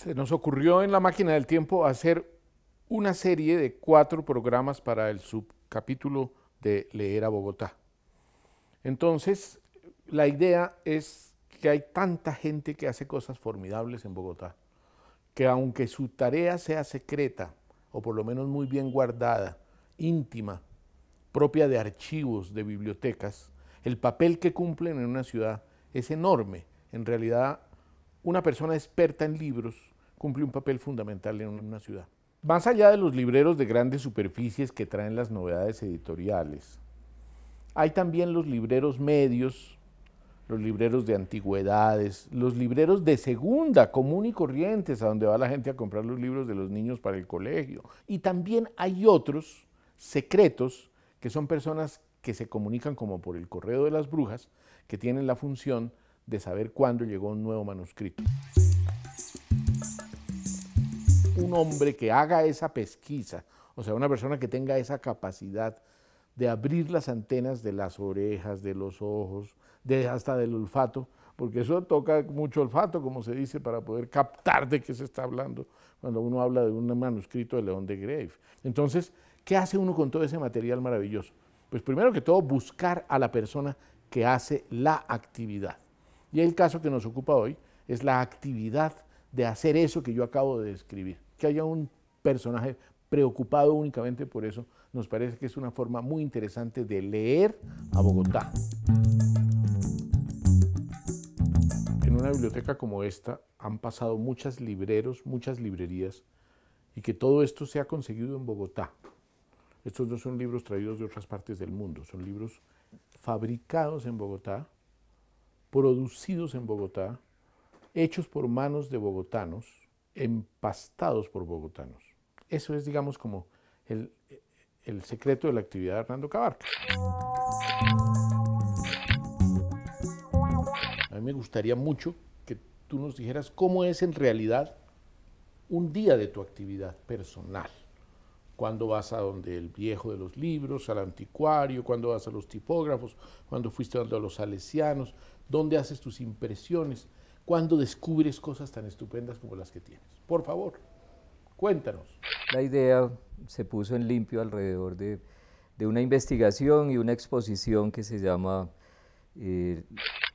se nos ocurrió en la máquina del tiempo hacer una serie de cuatro programas para el subcapítulo de Leer a Bogotá. Entonces, la idea es que hay tanta gente que hace cosas formidables en Bogotá, que aunque su tarea sea secreta, o por lo menos muy bien guardada, íntima, propia de archivos, de bibliotecas, el papel que cumplen en una ciudad es enorme. En realidad una persona experta en libros cumple un papel fundamental en una ciudad. Más allá de los libreros de grandes superficies que traen las novedades editoriales, hay también los libreros medios, los libreros de antigüedades, los libreros de segunda, común y corrientes, a donde va la gente a comprar los libros de los niños para el colegio. Y también hay otros secretos, que son personas que se comunican como por el correo de las brujas, que tienen la función de saber cuándo llegó un nuevo manuscrito. Un hombre que haga esa pesquisa, o sea, una persona que tenga esa capacidad de abrir las antenas de las orejas, de los ojos, de, hasta del olfato, porque eso toca mucho olfato, como se dice, para poder captar de qué se está hablando cuando uno habla de un manuscrito de León de Grave. Entonces, ¿qué hace uno con todo ese material maravilloso? Pues primero que todo, buscar a la persona que hace la actividad. Y el caso que nos ocupa hoy es la actividad de hacer eso que yo acabo de describir. Que haya un personaje preocupado únicamente por eso, nos parece que es una forma muy interesante de leer a Bogotá. En una biblioteca como esta han pasado muchos libreros, muchas librerías, y que todo esto se ha conseguido en Bogotá. Estos no son libros traídos de otras partes del mundo, son libros fabricados en Bogotá, producidos en Bogotá, hechos por manos de bogotanos, empastados por bogotanos. Eso es, digamos, como el, secreto de la actividad de Hernando Cabarca. A mí me gustaría mucho que tú nos dijeras cómo es en realidad un día de tu actividad personal cuando vas a donde el viejo de los libros, al anticuario, cuando vas a los tipógrafos, cuando fuiste a los salesianos, dónde haces tus impresiones, cuando descubres cosas tan estupendas como las que tienes. Por favor, cuéntanos. La idea se puso en limpio alrededor de, una investigación y una exposición que se llama eh,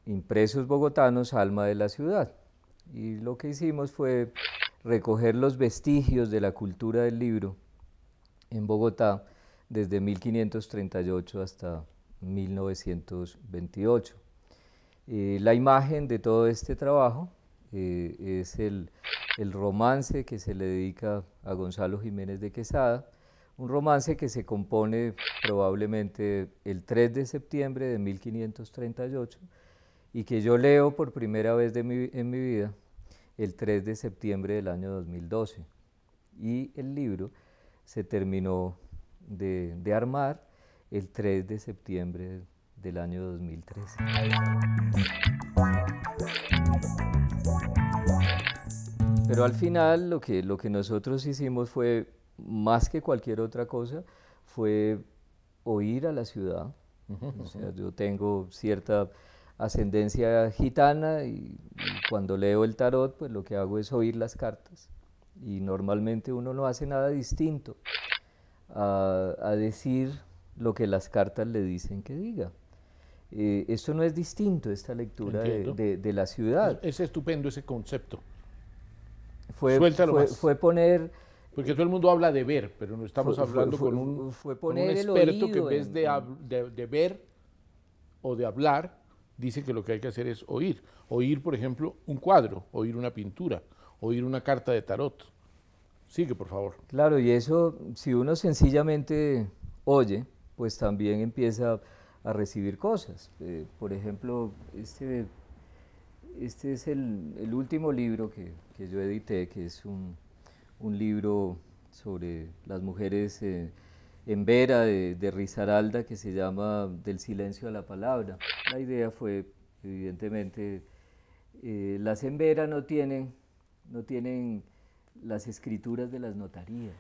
Impresos Bogotanos, Alma de la Ciudad. Y lo que hicimos fue recoger los vestigios de la cultura del libro en Bogotá desde 1538 hasta 1928. Eh, la imagen de todo este trabajo eh, es el, romance que se le dedica a Gonzalo Jiménez de Quesada, un romance que se compone probablemente el 3 de septiembre de 1538 y que yo leo por primera vez en mi vida el 3 de septiembre del año 2012. Y el libro se terminó de, armar el 3 de septiembre del año 2013. Pero al final lo que, lo que nosotros hicimos fue, más que cualquier otra cosa, fue oír a la ciudad. yo tengo cierta ascendencia gitana y, y cuando leo el tarot, pues lo que hago es oír las cartas y normalmente uno no hace nada distinto a, decir lo que las cartas le dicen que diga. Eh, esto no es distinto, esta lectura de, la ciudad. Es, estupendo ese concepto. Fue, Suéltalo fue, poner... Porque todo el mundo habla de ver, pero no estamos hablando con un, experto que en vez de, de ver o de hablar, dice que lo que hay que hacer es oír. Oír, por ejemplo, un cuadro, oír una pintura, oír una carta de tarot. Sigue, por favor. Claro, y eso, si uno sencillamente oye, pues también empieza a recibir cosas. Eh, por ejemplo, este, este es el, último libro que, yo edité, que es un, libro sobre las mujeres eh, en Vera de, de Rizaralda, que se llama Del silencio a la palabra. La idea fue, evidentemente, eh, las en Vera no tienen no tienen las escrituras de las notarías.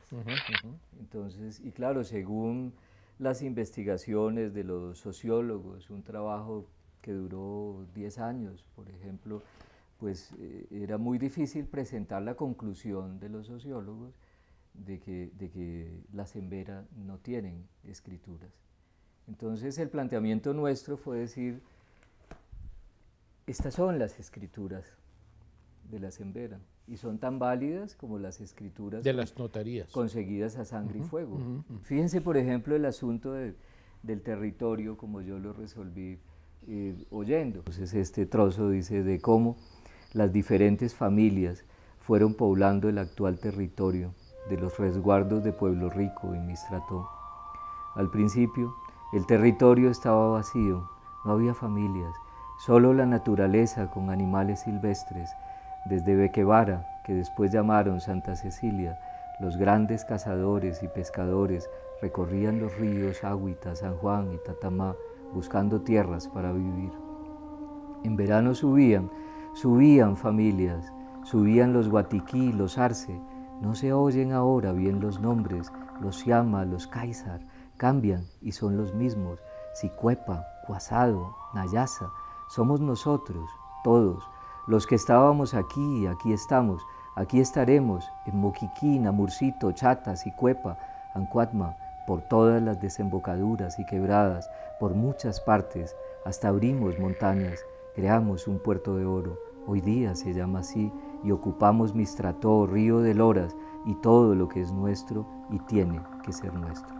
Entonces, y claro, según las investigaciones de los sociólogos, un trabajo que duró 10 años, por ejemplo, pues eh, era muy difícil presentar la conclusión de los sociólogos de que, de que las emberas no tienen escrituras. Entonces el planteamiento nuestro fue decir, estas son las escrituras de la Sembera y son tan válidas como las escrituras de las notarías conseguidas a sangre y fuego. Fíjense, por ejemplo, el asunto del territorio, como yo lo resolví eh, oyendo. Entonces, este trozo dice de cómo las diferentes familias fueron poblando el actual territorio de los resguardos de Pueblo Rico y Mistrató. Al principio, el territorio estaba vacío, no había familias, solo la naturaleza con animales silvestres desde Bequevara, que después llamaron Santa Cecilia, los grandes cazadores y pescadores recorrían los ríos Agüita, San Juan y Tatamá buscando tierras para vivir. En verano subían, subían familias, subían los guatiquí, los arce. No se oyen ahora bien los nombres, los llama, los Caizar, cambian y son los mismos. Sicuepa, Cuasado, Nayasa, somos nosotros, todos, los que estábamos aquí, aquí estamos, aquí estaremos, en Moquiquina, Murcito, Chatas, y Cuepa, Ancuatma, por todas las desembocaduras y quebradas, por muchas partes, hasta abrimos montañas, creamos un puerto de oro, hoy día se llama así, y ocupamos Mistrató, Río de Loras, y todo lo que es nuestro y tiene que ser nuestro.